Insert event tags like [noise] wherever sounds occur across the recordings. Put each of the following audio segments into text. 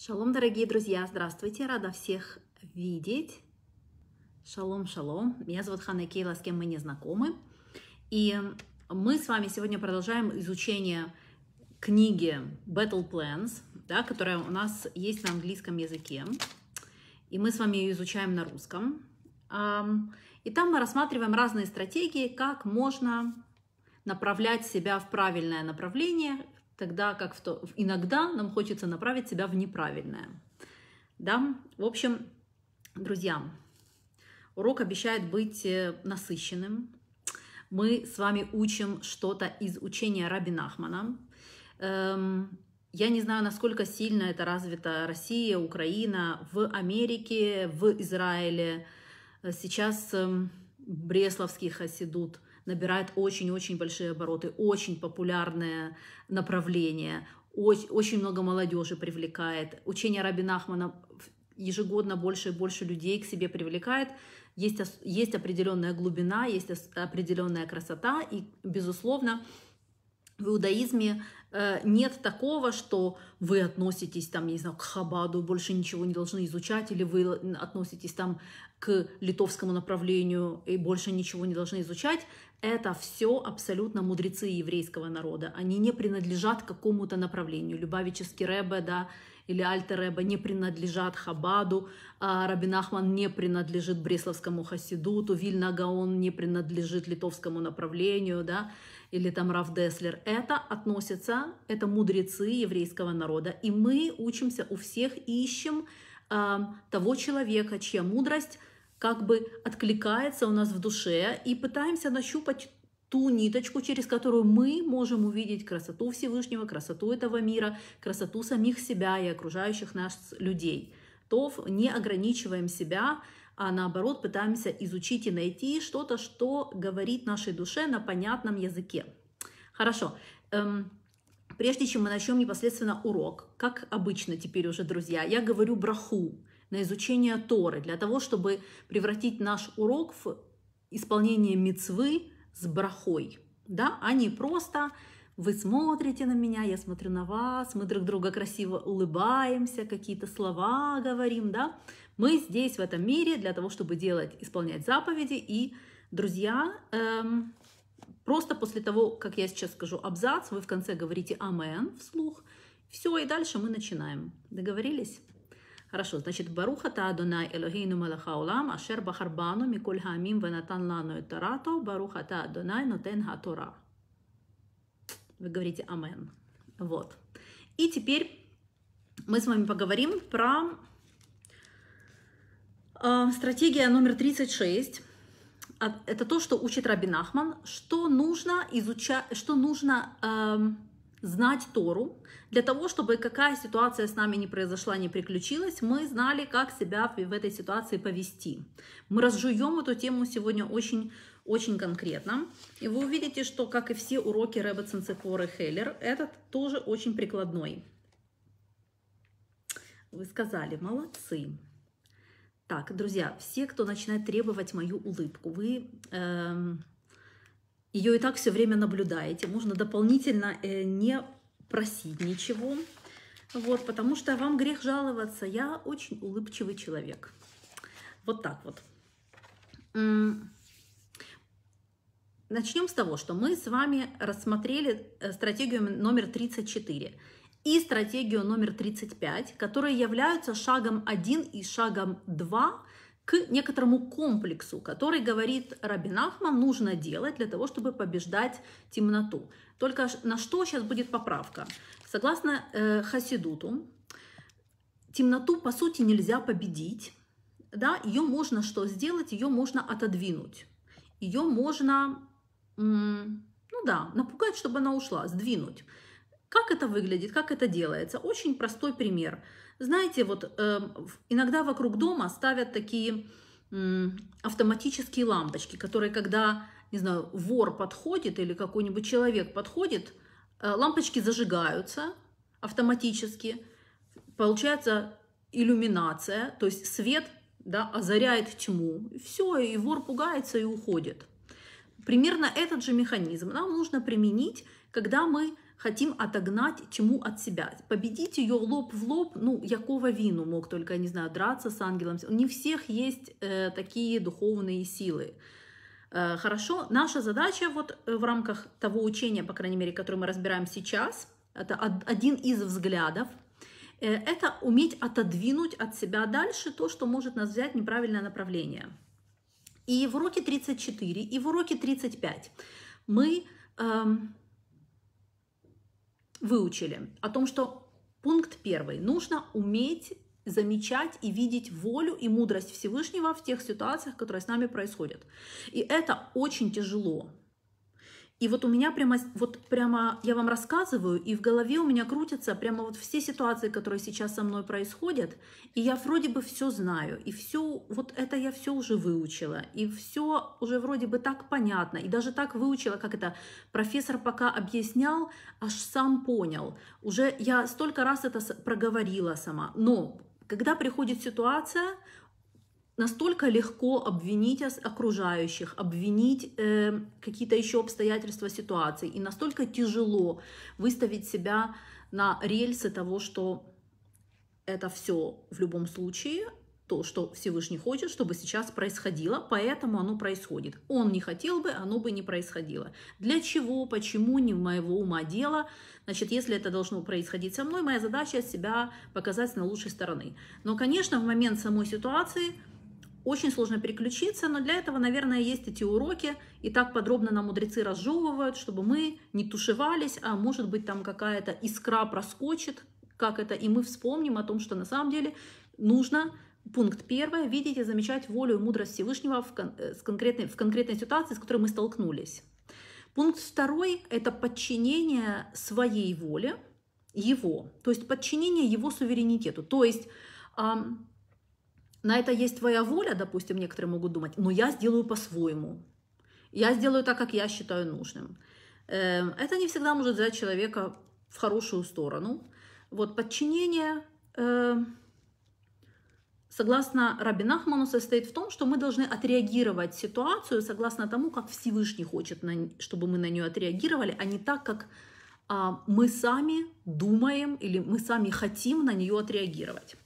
Шалом, дорогие друзья! Здравствуйте! Рада всех видеть! Шалом, шалом! Меня зовут Ханна Кейла, с кем мы не знакомы. И мы с вами сегодня продолжаем изучение книги Battle Plans, да, которая у нас есть на английском языке. И мы с вами ее изучаем на русском. И там мы рассматриваем разные стратегии, как можно направлять себя в правильное направление, тогда как в то... иногда нам хочется направить себя в неправильное. Да? В общем, друзья, урок обещает быть э, насыщенным. Мы с вами учим что-то из учения Раби Нахмана. Эм, я не знаю, насколько сильно это развита Россия, Украина, в Америке, в Израиле. Э, сейчас эм, бресловский хасидут – набирает очень-очень большие обороты, очень популярное направление, очень, очень много молодежи привлекает. Учение Рабина Ахмана ежегодно больше и больше людей к себе привлекает. Есть, есть определенная глубина, есть определенная красота, и, безусловно, в иудаизме э, нет такого, что вы относитесь там, не знаю, к Хабаду, больше ничего не должны изучать, или вы относитесь там к литовскому направлению и больше ничего не должны изучать, это все абсолютно мудрецы еврейского народа. Они не принадлежат какому-то направлению. Любавический Рэбе, да, или Альтер Рэбе не принадлежат Хабаду, а Рабин Ахман не принадлежит Бресловскому Хасидуту, Вильна Гаон не принадлежит литовскому направлению, да, или там Рав Деслер. Это относится, это мудрецы еврейского народа. И мы учимся у всех, ищем а, того человека, чья мудрость как бы откликается у нас в душе, и пытаемся нащупать ту ниточку, через которую мы можем увидеть красоту Всевышнего, красоту этого мира, красоту самих себя и окружающих нас людей. То не ограничиваем себя, а наоборот пытаемся изучить и найти что-то, что говорит нашей душе на понятном языке. Хорошо. Эм, прежде чем мы начнем непосредственно урок, как обычно теперь уже, друзья, я говорю браху, на изучение Торы, для того, чтобы превратить наш урок в исполнение мецвы с брахой, да, а не просто вы смотрите на меня, я смотрю на вас, мы друг друга красиво улыбаемся, какие-то слова говорим, да. Мы здесь, в этом мире, для того, чтобы делать, исполнять заповеди. И, друзья, эм, просто после того, как я сейчас скажу абзац, вы в конце говорите «Амен» вслух. Все, и дальше мы начинаем. Договорились? Хорошо, значит, Баруха та Адонай Элогейну Малахаулам, Ашер Бахарбану, Миколь Хамим, Ванатан Лану и Тарато, Баруха та Адонай, Нотен Гатора. Вы говорите Амен. Вот. И теперь мы с вами поговорим про э, стратегия номер 36. А, это то, что учит Рабин Ахман, что нужно изучать, что нужно... Э, знать Тору, для того, чтобы какая ситуация с нами не произошла, не приключилась, мы знали, как себя в этой ситуации повести. Мы разжуем эту тему сегодня очень очень конкретно. И вы увидите, что, как и все уроки Рэбе Цинцефоры Хеллер, этот тоже очень прикладной. Вы сказали, молодцы. Так, друзья, все, кто начинает требовать мою улыбку, вы... Эм, ее и так все время наблюдаете. Можно дополнительно э, не просить ничего, вот, потому что вам грех жаловаться. Я очень улыбчивый человек. Вот так вот. Начнем с того, что мы с вами рассмотрели э, стратегию номер 34 и стратегию номер 35, которые являются шагом 1 и шагом 2 к некоторому комплексу, который, говорит Рабин Рабинахман, нужно делать для того, чтобы побеждать темноту. Только на что сейчас будет поправка? Согласно э, Хасидуту, темноту, по сути, нельзя победить. Да? Ее можно что сделать? Ее можно отодвинуть. Ее можно, ну да, напугать, чтобы она ушла, сдвинуть. Как это выглядит, как это делается? Очень простой пример – знаете, вот э, иногда вокруг дома ставят такие э, автоматические лампочки, которые, когда, не знаю, вор подходит или какой-нибудь человек подходит, э, лампочки зажигаются автоматически, получается иллюминация, то есть свет да, озаряет тьму. Все, и вор пугается и уходит. Примерно этот же механизм нам нужно применить, когда мы хотим отогнать чему от себя. Победить ее лоб в лоб, ну, якого вину мог только, я не знаю, драться с ангелом. Не всех есть э, такие духовные силы. Э, хорошо, наша задача вот э, в рамках того учения, по крайней мере, которое мы разбираем сейчас, это один из взглядов, э, это уметь отодвинуть от себя дальше то, что может нас взять неправильное направление. И в уроке 34, и в уроке 35 мы эм, выучили о том, что пункт первый. Нужно уметь замечать и видеть волю и мудрость Всевышнего в тех ситуациях, которые с нами происходят. И это очень тяжело. И вот у меня прямо, вот прямо я вам рассказываю, и в голове у меня крутятся прямо вот все ситуации, которые сейчас со мной происходят, и я вроде бы все знаю, и все, вот это я все уже выучила, и все уже вроде бы так понятно, и даже так выучила, как это профессор пока объяснял, аж сам понял. Уже я столько раз это проговорила сама, но когда приходит ситуация, настолько легко обвинить окружающих, обвинить э, какие-то еще обстоятельства ситуации, и настолько тяжело выставить себя на рельсы того, что это все в любом случае то, что Всевышний хочет, чтобы сейчас происходило, поэтому оно происходит. Он не хотел бы, оно бы не происходило. Для чего, почему, не в моего ума дело. Значит, если это должно происходить со мной, моя задача себя показать на лучшей стороны. Но, конечно, в момент самой ситуации – очень сложно переключиться, но для этого, наверное, есть эти уроки, и так подробно нам мудрецы разжевывают, чтобы мы не тушевались, а может быть там какая-то искра проскочит, как это, и мы вспомним о том, что на самом деле нужно Пункт первый. Видеть и замечать волю и мудрость Всевышнего в, кон э, с конкретной, в конкретной ситуации, с которой мы столкнулись. Пункт второй – это подчинение своей воле его, то есть подчинение его суверенитету. То есть на это есть твоя воля, допустим, некоторые могут думать, но я сделаю по-своему. Я сделаю так, как я считаю нужным. Эм, это не всегда может взять человека в хорошую сторону. Вот подчинение, эм, согласно Рабинахману, состоит в том, что мы должны отреагировать ситуацию согласно тому, как Всевышний хочет, чтобы мы на нее отреагировали, а не так, как а, мы сами думаем или мы сами хотим на нее отреагировать.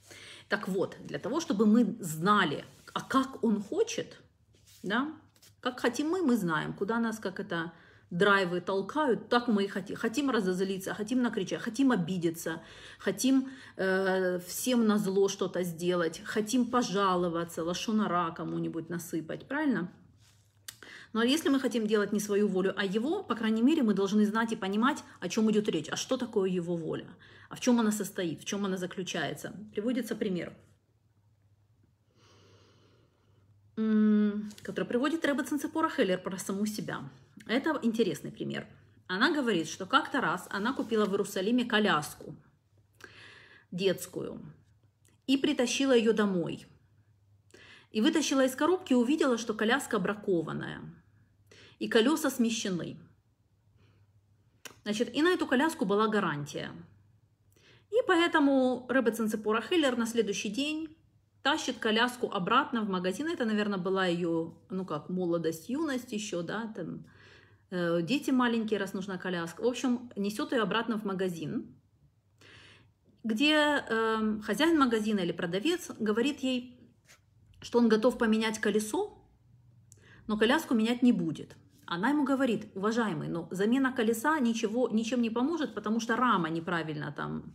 Так вот, для того, чтобы мы знали, а как он хочет, да, как хотим мы, мы знаем, куда нас как это драйвы толкают, так мы и хотим. Хотим разозлиться, хотим накричать, хотим обидеться, хотим э, всем на зло что-то сделать, хотим пожаловаться, лошонара кому-нибудь насыпать, правильно? Но если мы хотим делать не свою волю, а его, по крайней мере, мы должны знать и понимать, о чем идет речь, а что такое его воля, а в чем она состоит, в чем она заключается. Приводится пример, который приводит Рэбе Цинцепора Хеллер про саму себя. Это интересный пример. Она говорит, что как-то раз она купила в Иерусалиме коляску детскую и притащила ее домой – и вытащила из коробки и увидела, что коляска бракованная и колеса смещены. Значит, и на эту коляску была гарантия. И поэтому Рэбе Цинцепора Хеллер на следующий день тащит коляску обратно в магазин. Это, наверное, была ее, ну как, молодость, юность еще, да, там, э, дети маленькие, раз нужна коляска. В общем, несет ее обратно в магазин, где э, хозяин магазина или продавец говорит ей, что он готов поменять колесо, но коляску менять не будет – она ему говорит, уважаемый, но ну, замена колеса ничего, ничем не поможет, потому что рама неправильно там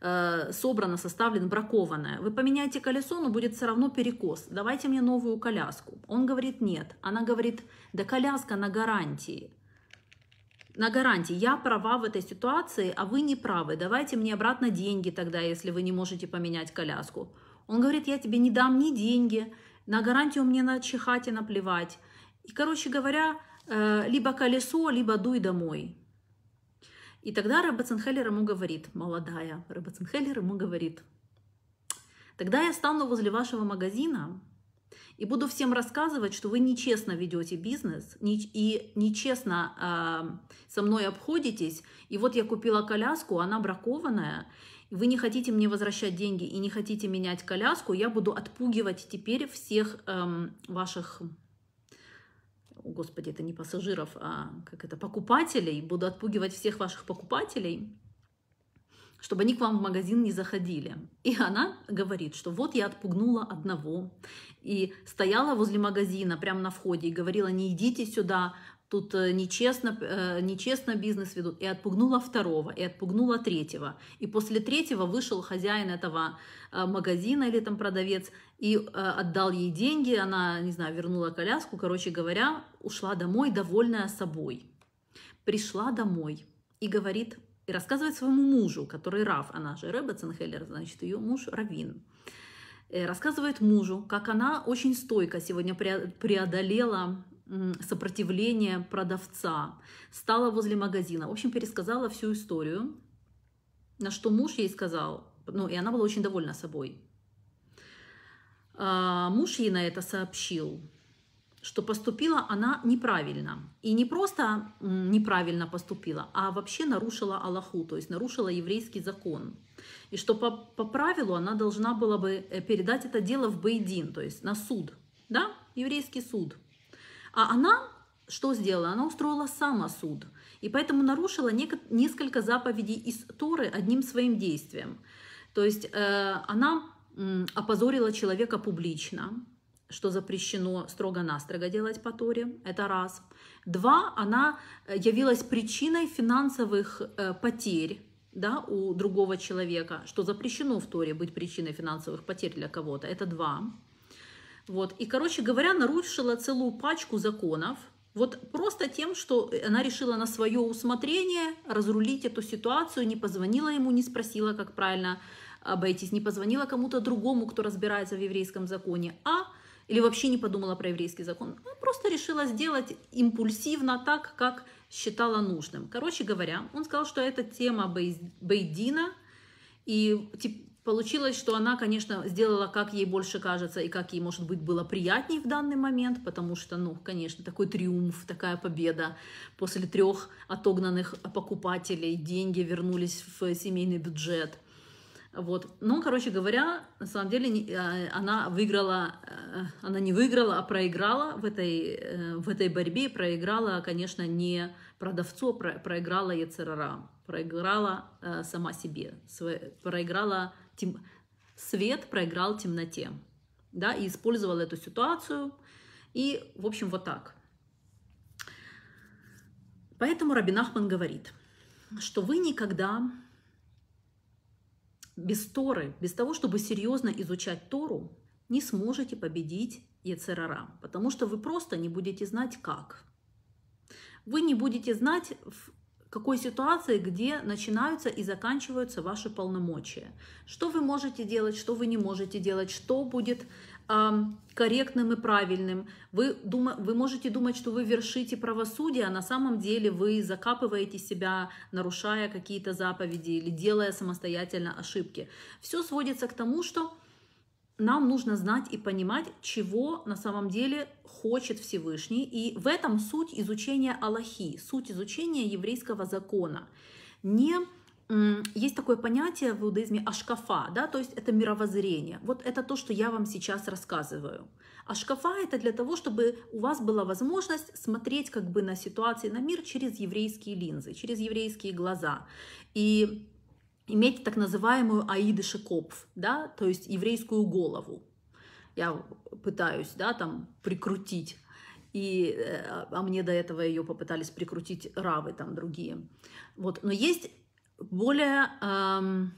э, собрана, составлена, бракованная. Вы поменяете колесо, но будет все равно перекос. Давайте мне новую коляску. Он говорит, нет. Она говорит, да коляска на гарантии. На гарантии, я права в этой ситуации, а вы не правы. Давайте мне обратно деньги тогда, если вы не можете поменять коляску. Он говорит, я тебе не дам ни деньги, на гарантию мне на чихать и наплевать. И, короче говоря, э, либо колесо, либо дуй домой. И тогда Рэббетсенхеллер ему говорит, молодая Рэббетсенхеллер ему говорит, тогда я стану возле вашего магазина и буду всем рассказывать, что вы нечестно ведете бизнес и нечестно а, со мной обходитесь. И вот я купила коляску, она бракованная, вы не хотите мне возвращать деньги и не хотите менять коляску, я буду отпугивать теперь всех эм, ваших господи, это не пассажиров, а как это, покупателей, буду отпугивать всех ваших покупателей, чтобы они к вам в магазин не заходили. И она говорит, что вот я отпугнула одного и стояла возле магазина прямо на входе и говорила, не идите сюда, тут э, нечестно, э, нечестно бизнес ведут. И отпугнула второго, и отпугнула третьего. И после третьего вышел хозяин этого э, магазина или там продавец и отдал ей деньги, она, не знаю, вернула коляску, короче говоря, ушла домой, довольная собой. Пришла домой и говорит, и рассказывает своему мужу, который Рав, она же Ребе Ценхеллер, значит, ее муж Равин, э, рассказывает мужу, как она очень стойко сегодня преодолела сопротивление продавца, стала возле магазина. В общем, пересказала всю историю, на что муж ей сказал, ну, и она была очень довольна собой. А муж ей на это сообщил, что поступила она неправильно. И не просто неправильно поступила, а вообще нарушила Аллаху, то есть нарушила еврейский закон. И что по, по правилу она должна была бы э, передать это дело в Бейдин, то есть на суд, да, еврейский суд. А она что сделала? Она устроила сама суд. И поэтому нарушила несколько заповедей из Торы одним своим действием. То есть э, она опозорила человека публично, что запрещено строго-настрого делать по Торе, это раз. Два, она э, явилась причиной финансовых э, потерь да, у другого человека, что запрещено в Торе быть причиной финансовых потерь для кого-то, это два. Вот. И, короче говоря, нарушила целую пачку законов, вот просто тем, что э, она решила на свое усмотрение разрулить эту ситуацию, не позвонила ему, не спросила, как правильно обойтись, не позвонила кому-то другому, кто разбирается в еврейском законе, а или вообще не подумала про еврейский закон, ну, просто решила сделать импульсивно так, как считала нужным. Короче говоря, он сказал, что это тема Бейдина, и получилось, что она, конечно, сделала, как ей больше кажется, и как ей, может быть, было приятней в данный момент, потому что, ну, конечно, такой триумф, такая победа. После трех отогнанных покупателей деньги вернулись в семейный бюджет – вот. Но, ну, короче говоря, на самом деле э, она выиграла, э, она не выиграла, а проиграла в этой, э, в этой борьбе. Проиграла, конечно, не продавцу, а проиграла Яцерара, проиграла сама себе, проиграла тем... свет, проиграл темноте. Да, и использовала эту ситуацию. И, в общем, вот так. Поэтому Рабинахман говорит, что вы никогда без Торы, без того, чтобы серьезно изучать Тору, не сможете победить Ецерара, потому что вы просто не будете знать как. Вы не будете знать, в какой ситуации, где начинаются и заканчиваются ваши полномочия. Что вы можете делать, что вы не можете делать, что будет а, корректным и правильным. Вы, дума, вы можете думать, что вы вершите правосудие, а на самом деле вы закапываете себя, нарушая какие-то заповеди или делая самостоятельно ошибки. Все сводится к тому, что нам нужно знать и понимать, чего на самом деле хочет Всевышний. И в этом суть изучения Аллахи, суть изучения еврейского закона. Не есть такое понятие в иудаизме ашкафа, да, то есть это мировоззрение. Вот это то, что я вам сейчас рассказываю. Ашкафа — это для того, чтобы у вас была возможность смотреть как бы на ситуации, на мир через еврейские линзы, через еврейские глаза. И иметь так называемую аиды шекопф, да, то есть еврейскую голову. Я пытаюсь, да, там прикрутить и, э, а мне до этого ее попытались прикрутить равы там другие. Вот. Но есть более, эм,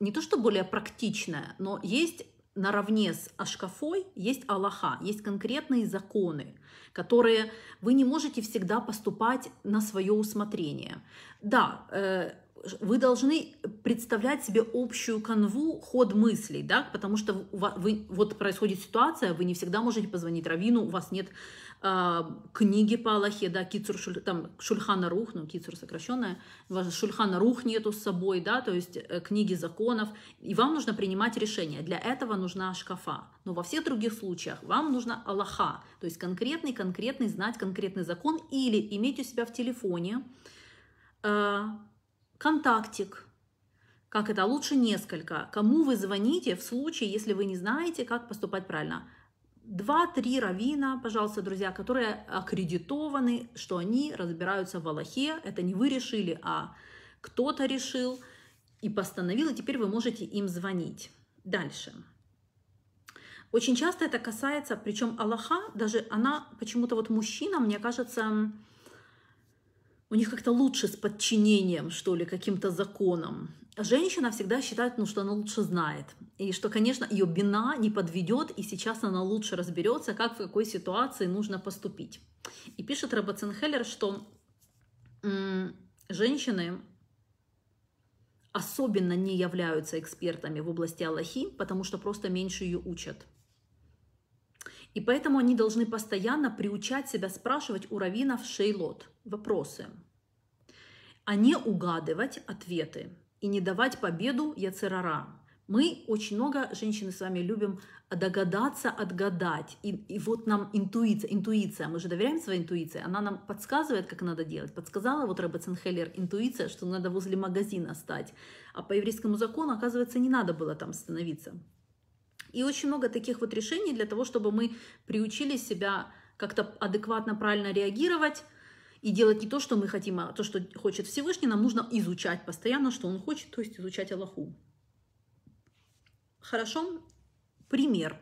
не то что более практичная, но есть наравне с ашкафой есть Аллаха, есть конкретные законы, которые вы не можете всегда поступать на свое усмотрение. Да, э, вы должны представлять себе общую канву, ход мыслей, да, потому что вы, вот происходит ситуация, вы не всегда можете позвонить Равину, у вас нет а, книги по Аллахе, да, Кицур, там, Шульхана Рух, ну, Кицур сокращенная, Шульхана Рух нету с собой, да, то есть э, книги законов, и вам нужно принимать решение. Для этого нужна шкафа, но во всех других случаях вам нужна Аллаха, то есть конкретный, конкретный, знать конкретный закон, или иметь у себя в телефоне э, контактик, как это а лучше несколько, кому вы звоните в случае, если вы не знаете, как поступать правильно – два-три равина, пожалуйста, друзья, которые аккредитованы, что они разбираются в Аллахе. Это не вы решили, а кто-то решил и постановил, и теперь вы можете им звонить. Дальше. Очень часто это касается, причем Аллаха, даже она почему-то вот мужчина, мне кажется, у них как-то лучше с подчинением, что ли, каким-то законом женщина всегда считает, ну, что она лучше знает. И что, конечно, ее бина не подведет, и сейчас она лучше разберется, как в какой ситуации нужно поступить. И пишет Робоценхеллер, что женщины особенно не являются экспертами в области Аллахи, потому что просто меньше ее учат. И поэтому они должны постоянно приучать себя спрашивать у раввинов шейлот, вопросы, а не угадывать ответы и не давать победу Яцерара. Мы очень много, женщины с вами, любим догадаться, отгадать. И, и вот нам интуиция, интуиция, мы же доверяем своей интуиции, она нам подсказывает, как надо делать. Подсказала вот Рэббетсен Хеллер интуиция, что надо возле магазина стать. А по еврейскому закону, оказывается, не надо было там становиться. И очень много таких вот решений для того, чтобы мы приучили себя как-то адекватно, правильно реагировать, и делать не то, что мы хотим, а то, что хочет Всевышний, нам нужно изучать постоянно, что он хочет, то есть изучать Аллаху. Хорошо? Пример,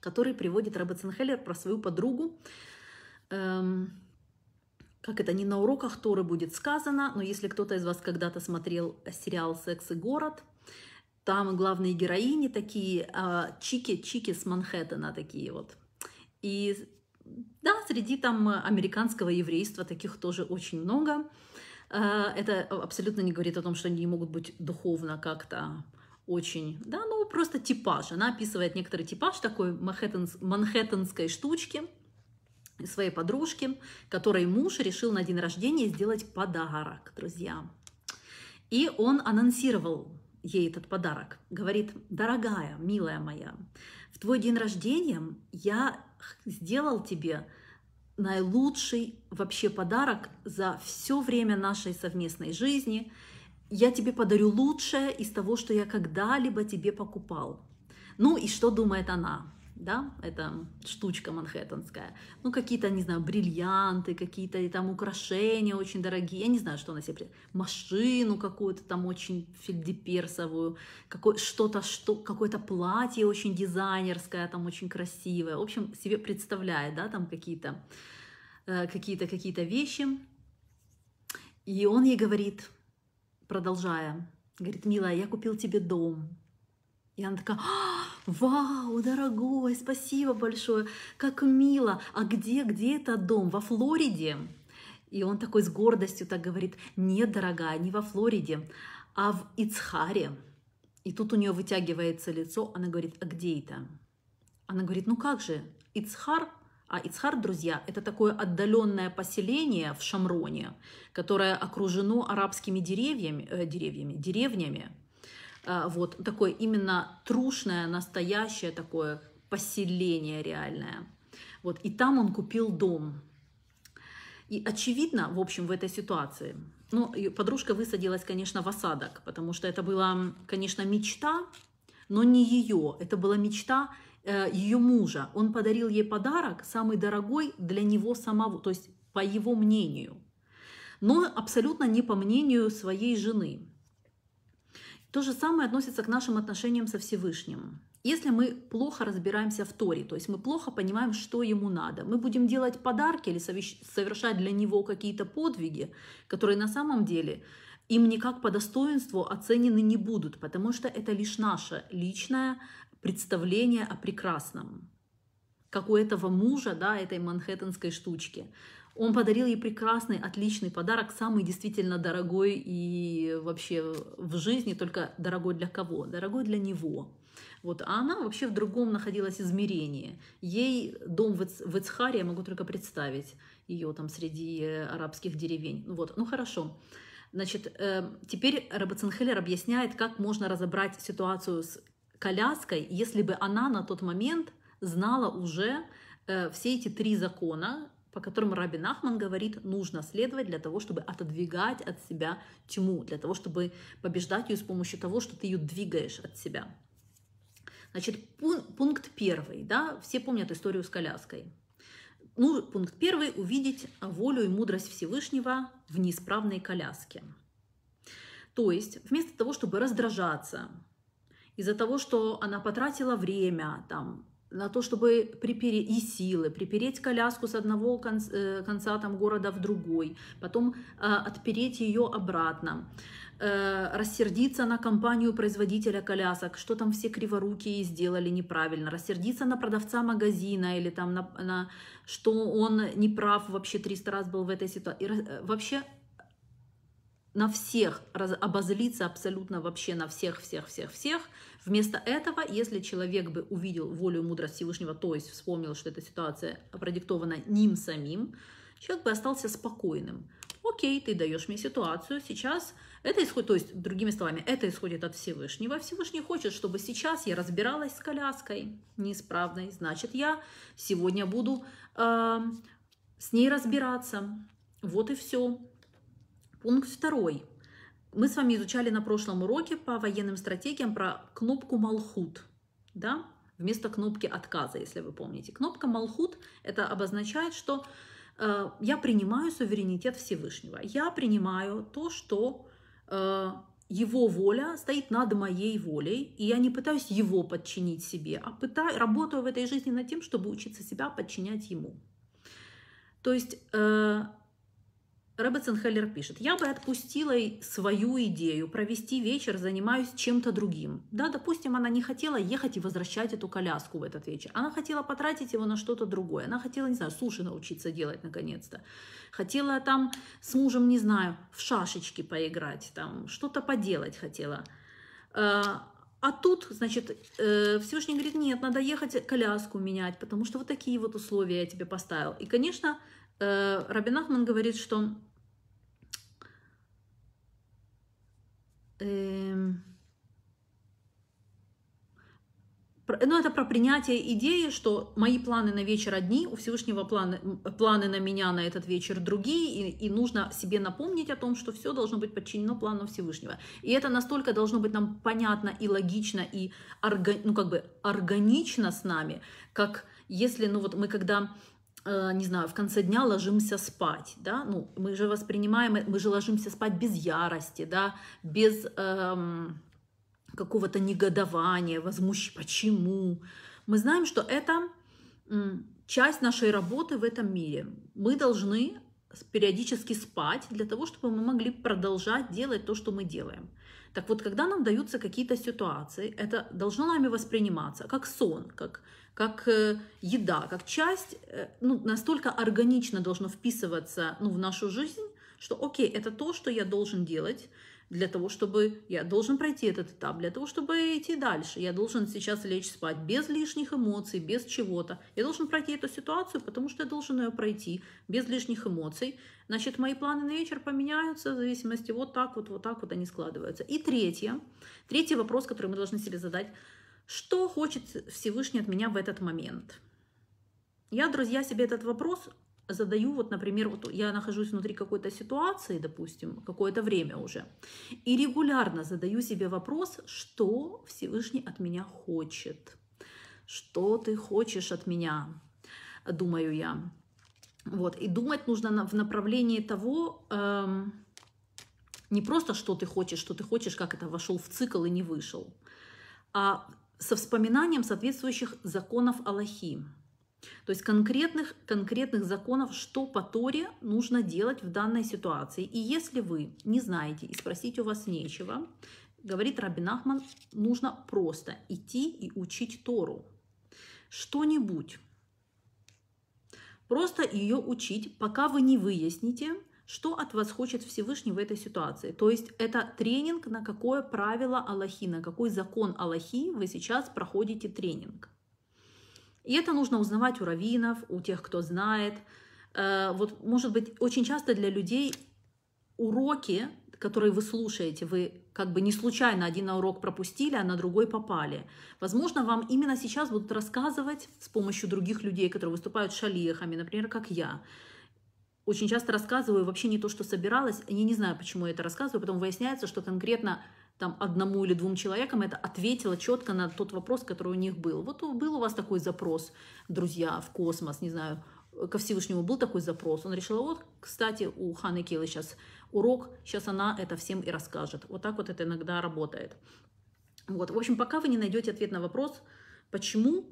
который приводит Рабацинхеллер про свою подругу. Эм, как это не на уроках Торы будет сказано, но если кто-то из вас когда-то смотрел сериал «Секс и город», там главные героини такие, э, чики, чики с Манхэттена такие вот. И да, среди там американского еврейства таких тоже очень много. Э, это абсолютно не говорит о том, что они не могут быть духовно как-то очень, да, ну просто типаж. Она описывает некоторый типаж такой манхэттенс, манхэттенской штучки своей подружки, которой муж решил на день рождения сделать подарок, друзья. И он анонсировал ей этот подарок. Говорит, дорогая, милая моя, в твой день рождения я сделал тебе наилучший вообще подарок за все время нашей совместной жизни. Я тебе подарю лучшее из того, что я когда-либо тебе покупал. Ну и что думает она? да, это штучка манхэттенская, ну, какие-то, не знаю, бриллианты, какие-то там украшения очень дорогие, я не знаю, что она себе, машину какую-то там очень фельдеперсовую, какой что-то что, какое-то платье очень дизайнерское, там очень красивое, в общем, себе представляет, да, там какие-то, э, какие-то, какие-то вещи, и он ей говорит, продолжая, говорит, милая, я купил тебе дом, и она такая, «А, «Вау, дорогой, спасибо большое, как мило! А где, где этот дом? Во Флориде?» И он такой с гордостью так говорит, «Нет, дорогая, не во Флориде, а в Ицхаре». И тут у нее вытягивается лицо, она говорит, «А где это?» Она говорит, «Ну как же, Ицхар а Ицхар, друзья, это такое отдаленное поселение в Шамроне, которое окружено арабскими деревьями, э, деревьями, деревнями. А, вот такое именно трушное, настоящее такое поселение реальное. Вот, и там он купил дом. И очевидно, в общем, в этой ситуации, ну, подружка высадилась, конечно, в осадок, потому что это была, конечно, мечта, но не ее, это была мечта э, ее мужа. Он подарил ей подарок, самый дорогой для него самого, то есть по его мнению, но абсолютно не по мнению своей жены. То же самое относится к нашим отношениям со Всевышним. Если мы плохо разбираемся в Торе, то есть мы плохо понимаем, что ему надо, мы будем делать подарки или совершать для него какие-то подвиги, которые на самом деле им никак по достоинству оценены не будут, потому что это лишь наше личное представление о прекрасном, как у этого мужа, да, этой манхэттенской штучки. Он подарил ей прекрасный, отличный подарок, самый действительно дорогой и вообще в жизни, только дорогой для кого? Дорогой для него. Вот. А она вообще в другом находилась измерении. Ей дом в, Эц, Эцхаре, я могу только представить ее там среди арабских деревень. Ну вот. Ну хорошо. Значит, э, теперь Робоценхеллер объясняет, как можно разобрать ситуацию с коляской, если бы она на тот момент знала уже э, все эти три закона, по которым Рабин Ахман говорит, нужно следовать для того, чтобы отодвигать от себя тьму, для того, чтобы побеждать ее с помощью того, что ты ее двигаешь от себя. Значит, пункт первый, да, все помнят историю с коляской. Ну, пункт первый – увидеть волю и мудрость Всевышнего в неисправной коляске. То есть, вместо того, чтобы раздражаться из-за того, что она потратила время, там, на то, чтобы припереть и силы, припереть коляску с одного конца, э, конца там, города в другой, потом э, отпереть ее обратно, э, рассердиться на компанию производителя колясок, что там все криворукие сделали неправильно, рассердиться на продавца магазина или там на, на что он не прав вообще 300 раз был в этой ситуации. И, э, вообще на всех, раз, обозлиться абсолютно вообще на всех, всех, всех, всех. Вместо этого, если человек бы увидел волю и мудрость Всевышнего, то есть вспомнил, что эта ситуация продиктована ним самим, человек бы остался спокойным. Окей, ты даешь мне ситуацию, сейчас это исходит, то есть, другими словами, это исходит от Всевышнего. Всевышний хочет, чтобы сейчас я разбиралась с коляской неисправной, значит, я сегодня буду э, с ней разбираться. Вот и все. Пункт второй. Мы с вами изучали на прошлом уроке по военным стратегиям про кнопку «Малхут». Да? вместо кнопки отказа, если вы помните. Кнопка Малхут это обозначает, что э, я принимаю суверенитет Всевышнего. Я принимаю то, что э, его воля стоит над моей волей, и я не пытаюсь его подчинить себе, а пытаю, работаю в этой жизни над тем, чтобы учиться себя подчинять ему. То есть э, Хеллер пишет, я бы отпустила свою идею провести вечер, занимаюсь чем-то другим. Да, допустим, она не хотела ехать и возвращать эту коляску в этот вечер. Она хотела потратить его на что-то другое. Она хотела, не знаю, суши научиться делать наконец-то. Хотела там с мужем, не знаю, в шашечки поиграть, там что-то поделать хотела. А, а тут, значит, э, Всевышний говорит, нет, надо ехать коляску менять, потому что вот такие вот условия я тебе поставил. И, конечно, Э, Рабин Ахман говорит, что эм, ну, это про принятие идеи, что мои планы на вечер одни, у Всевышнего планы, планы на меня на этот вечер другие, и, и нужно себе напомнить о том, что все должно быть подчинено плану Всевышнего. И это настолько должно быть нам понятно и логично, и орга, ну, как бы органично с нами, как если, ну, вот мы когда Э, не знаю, в конце дня ложимся спать, да, ну, мы же воспринимаем, мы же ложимся спать без ярости, да, без эм, какого-то негодования, возмущения, почему. Мы знаем, что это часть нашей работы в этом мире. Мы должны периодически спать для того, чтобы мы могли продолжать делать то, что мы делаем. Так вот, когда нам даются какие-то ситуации, это должно нами восприниматься как сон, как как э, еда, как часть, э, ну, настолько органично должно вписываться ну, в нашу жизнь, что окей, это то, что я должен делать для того, чтобы я должен пройти этот этап, для того, чтобы идти дальше. Я должен сейчас лечь спать без лишних эмоций, без чего-то. Я должен пройти эту ситуацию, потому что я должен ее пройти без лишних эмоций. Значит, мои планы на вечер поменяются в зависимости вот так вот, вот так вот они складываются. И третье, третий вопрос, который мы должны себе задать – что хочет Всевышний от меня в этот момент? Я, друзья, себе этот вопрос задаю, вот, например, вот я нахожусь внутри какой-то ситуации, допустим, какое-то время уже, и регулярно задаю себе вопрос, что Всевышний от меня хочет, что ты хочешь от меня, думаю я. Вот, и думать нужно в направлении того, эм, не просто что ты хочешь, что ты хочешь, как это вошел в цикл и не вышел, а со вспоминанием соответствующих законов Аллахи. То есть конкретных, конкретных законов, что по Торе нужно делать в данной ситуации. И если вы не знаете и спросить у вас нечего, говорит Рабин Ахман, нужно просто идти и учить Тору. Что-нибудь. Просто ее учить, пока вы не выясните – что от вас хочет Всевышний в этой ситуации? То есть это тренинг, на какое правило Аллахи, на какой закон Аллахи вы сейчас проходите тренинг. И это нужно узнавать у раввинов, у тех, кто знает. Э, вот, может быть, очень часто для людей уроки, которые вы слушаете, вы как бы не случайно один урок пропустили, а на другой попали. Возможно, вам именно сейчас будут рассказывать с помощью других людей, которые выступают шалихами, например, как я, очень часто рассказываю вообще не то, что собиралась. Я не знаю, почему я это рассказываю. Потом выясняется, что конкретно там одному или двум человекам это ответило четко на тот вопрос, который у них был. Вот был у вас такой запрос, друзья, в космос, не знаю, ко Всевышнему был такой запрос. Он решил, вот, кстати, у Ханы Келы сейчас урок, сейчас она это всем и расскажет. Вот так вот это иногда работает. Вот, в общем, пока вы не найдете ответ на вопрос, почему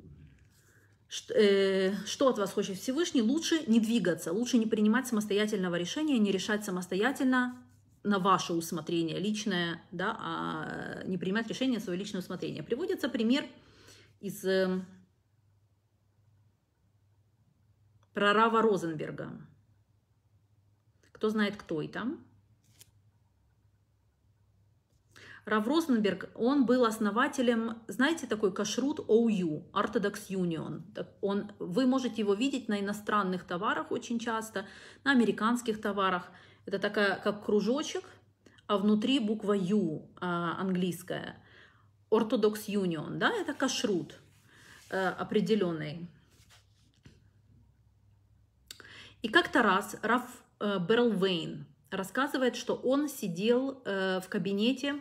Э, что, от вас хочет Всевышний, лучше не двигаться, лучше не принимать самостоятельного решения, не решать самостоятельно на ваше усмотрение личное, да, а не принимать решение на свое личное усмотрение. Приводится пример из э, прорава Розенберга. Кто знает, кто и там? Рав Розенберг, он был основателем, знаете, такой кашрут OU, Orthodox Union. Он, вы можете его видеть на иностранных товарах очень часто, на американских товарах. Это такая, как кружочек, а внутри буква U а, английская. Orthodox Union, да, это кашрут э, определенный. И как-то раз Раф э, Берл Вейн рассказывает, что он сидел э, в кабинете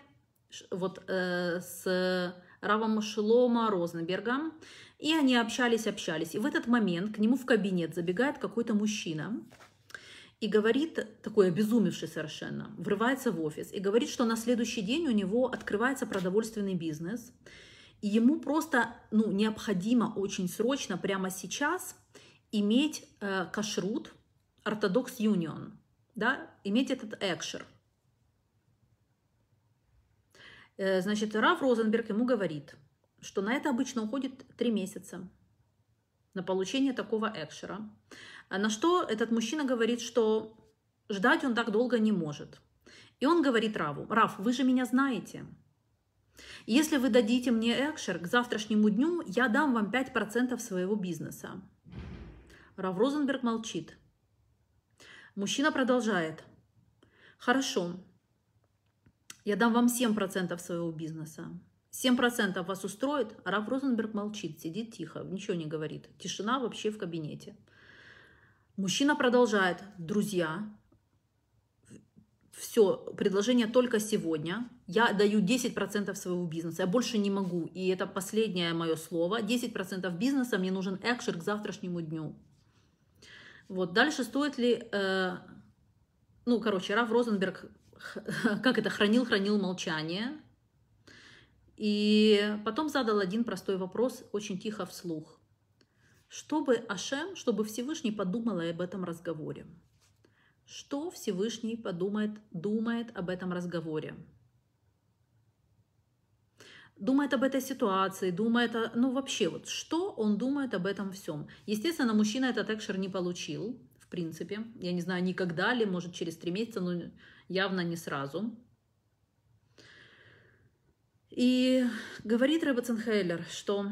вот э, с Равом Шилома Рознебергом. И они общались, общались. И в этот момент к нему в кабинет забегает какой-то мужчина и говорит, такой обезумевший совершенно, врывается в офис и говорит, что на следующий день у него открывается продовольственный бизнес. И ему просто ну, необходимо очень срочно прямо сейчас иметь э, кашрут, ортодокс юнион, да, иметь этот экшер – Э, значит, Раф Розенберг ему говорит, что на это обычно уходит три месяца на получение такого экшера. А на что этот мужчина говорит, что ждать он так долго не может. И он говорит Раву, "Раф, вы же меня знаете. Если вы дадите мне экшер к завтрашнему дню, я дам вам 5% своего бизнеса. Рав Розенберг молчит. Мужчина продолжает. Хорошо, я дам вам 7% своего бизнеса. 7% вас устроит, а Раф Розенберг молчит, сидит тихо, ничего не говорит. Тишина вообще в кабинете. Мужчина продолжает, друзья, все, предложение только сегодня. Я даю 10% своего бизнеса, я больше не могу. И это последнее мое слово. 10% бизнеса, мне нужен экшер к завтрашнему дню. Вот дальше стоит ли... Э, ну, короче, Раф Розенберг [laughs] как это, хранил-хранил молчание. И потом задал один простой вопрос очень тихо вслух. Чтобы Ашем, чтобы Всевышний подумал об этом разговоре. Что Всевышний подумает, думает об этом разговоре? думает об этой ситуации, думает, о, ну вообще вот, что он думает об этом всем. Естественно, мужчина этот экшер не получил, в принципе. Я не знаю, никогда ли, может, через три месяца, но явно не сразу. И говорит Хейлер, что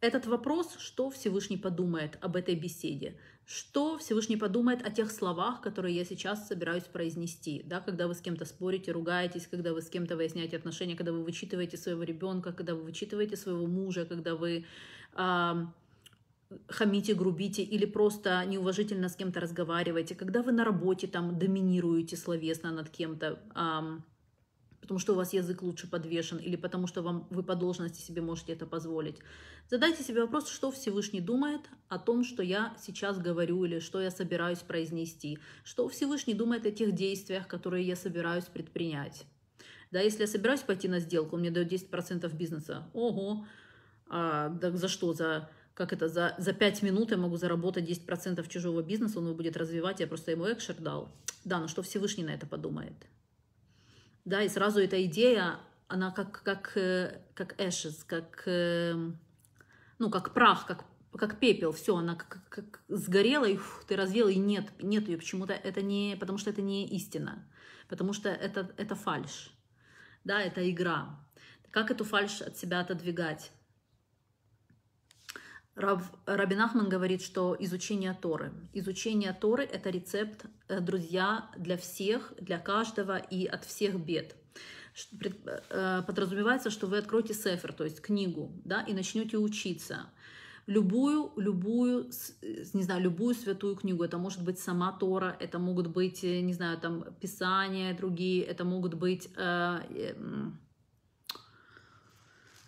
этот вопрос, что Всевышний подумает об этой беседе, что Всевышний подумает о тех словах, которые я сейчас собираюсь произнести, да, когда вы с кем-то спорите, ругаетесь, когда вы с кем-то выясняете отношения, когда вы вычитываете своего ребенка, когда вы вычитываете своего мужа, когда вы э, хамите, грубите или просто неуважительно с кем-то разговариваете, когда вы на работе там доминируете словесно над кем-то, эм, потому что у вас язык лучше подвешен или потому что вам, вы по должности себе можете это позволить. Задайте себе вопрос, что Всевышний думает о том, что я сейчас говорю или что я собираюсь произнести, что Всевышний думает о тех действиях, которые я собираюсь предпринять. Да, если я собираюсь пойти на сделку, он мне дает 10% бизнеса. Ого, а, так за что? За как это, за, за 5 минут я могу заработать 10% чужого бизнеса, он его будет развивать, я просто ему экшер дал. Да, но ну что Всевышний на это подумает? Да, и сразу эта идея, она как, как, э, как ashes, как, э, ну, как прах, как, как пепел, все, она как, как сгорела, и фу, ты развел, и нет, нет ее почему-то, это не, потому что это не истина, потому что это, это фальш, да, это игра. Как эту фальш от себя отодвигать? Раб, Рабин Ахман говорит, что изучение Торы. Изучение Торы — это рецепт, э, друзья, для всех, для каждого и от всех бед. Э, подразумевается, что вы откроете сефер, то есть книгу, да, и начнете учиться любую, любую, э, не знаю, любую святую книгу. Это может быть сама Тора, это могут быть, не знаю, там Писания другие, это могут быть э, э,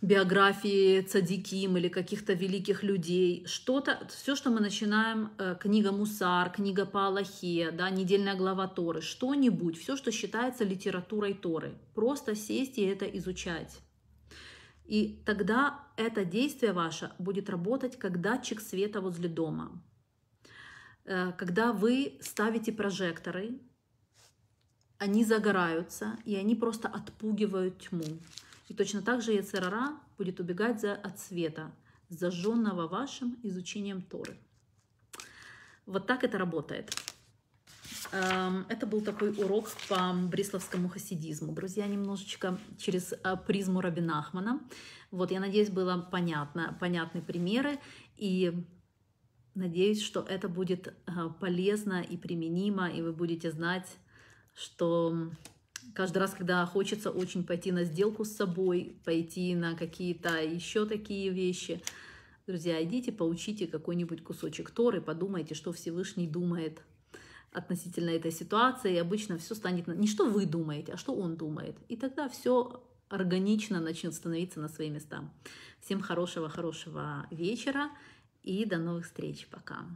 биографии Цадиким или каких-то великих людей, что-то, все, что мы начинаем, э, книга Мусар, книга по Аллахе, да, недельная глава Торы, что-нибудь, все, что считается литературой Торы, просто сесть и это изучать. И тогда это действие ваше будет работать как датчик света возле дома. Э, когда вы ставите прожекторы, они загораются, и они просто отпугивают тьму. И точно так же Яцерара будет убегать за, от света, зажженного вашим изучением Торы. Вот так это работает. Эм, это был такой урок по бресловскому хасидизму. Друзья, немножечко через э, призму Рабина Ахмана. Вот, я надеюсь, было понятно, понятны примеры. И надеюсь, что это будет э, полезно и применимо, и вы будете знать, что каждый раз, когда хочется очень пойти на сделку с собой, пойти на какие-то еще такие вещи, друзья, идите, поучите какой-нибудь кусочек Торы, подумайте, что Всевышний думает относительно этой ситуации, и обычно все станет не что вы думаете, а что он думает. И тогда все органично начнет становиться на свои места. Всем хорошего-хорошего вечера и до новых встреч. Пока.